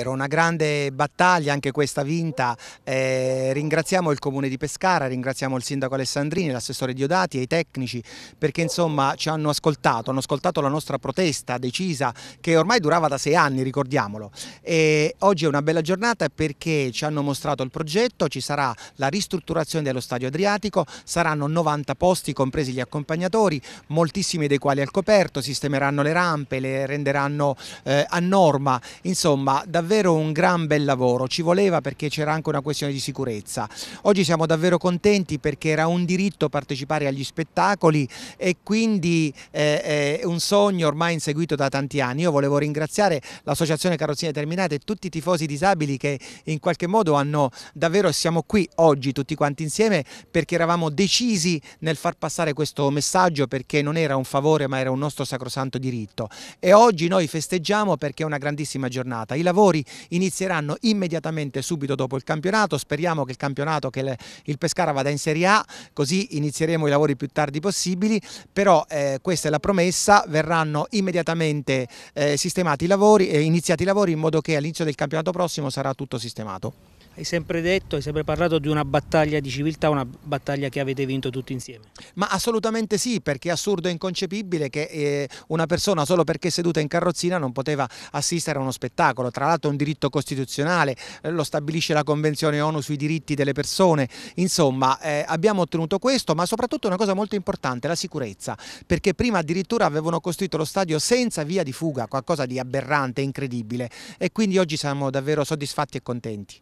Era una grande battaglia, anche questa vinta. Eh, ringraziamo il Comune di Pescara, ringraziamo il Sindaco Alessandrini, l'assessore Diodati e i tecnici perché insomma ci hanno ascoltato, hanno ascoltato la nostra protesta decisa che ormai durava da sei anni, ricordiamolo. E oggi è una bella giornata perché ci hanno mostrato il progetto, ci sarà la ristrutturazione dello Stadio Adriatico, saranno 90 posti compresi gli accompagnatori, moltissimi dei quali al coperto, sistemeranno le rampe, le renderanno eh, a norma, insomma davvero davvero un gran bel lavoro, ci voleva perché c'era anche una questione di sicurezza. Oggi siamo davvero contenti perché era un diritto partecipare agli spettacoli e quindi eh, è eh, un sogno ormai inseguito da tanti anni. Io volevo ringraziare l'associazione Carrozzine Terminate e tutti i tifosi disabili che in qualche modo hanno davvero, siamo qui oggi tutti quanti insieme perché eravamo decisi nel far passare questo messaggio perché non era un favore ma era un nostro sacrosanto diritto e oggi noi festeggiamo perché è una grandissima giornata. I lavori giocatori inizieranno immediatamente subito dopo il campionato, speriamo che il campionato, che il Pescara vada in Serie A, così inizieremo i lavori più tardi possibili, però eh, questa è la promessa, verranno immediatamente eh, sistemati i lavori, eh, iniziati i lavori in modo che all'inizio del campionato prossimo sarà tutto sistemato. Hai sempre detto, hai sempre parlato di una battaglia di civiltà, una battaglia che avete vinto tutti insieme. Ma assolutamente sì, perché è assurdo e inconcepibile che eh, una persona solo perché seduta in carrozzina non poteva assistere a uno spettacolo. Tra l'altro è un diritto costituzionale, eh, lo stabilisce la Convenzione ONU sui diritti delle persone. Insomma, eh, abbiamo ottenuto questo, ma soprattutto una cosa molto importante, la sicurezza, perché prima addirittura avevano costruito lo stadio senza via di fuga, qualcosa di aberrante, incredibile. E quindi oggi siamo davvero soddisfatti e contenti.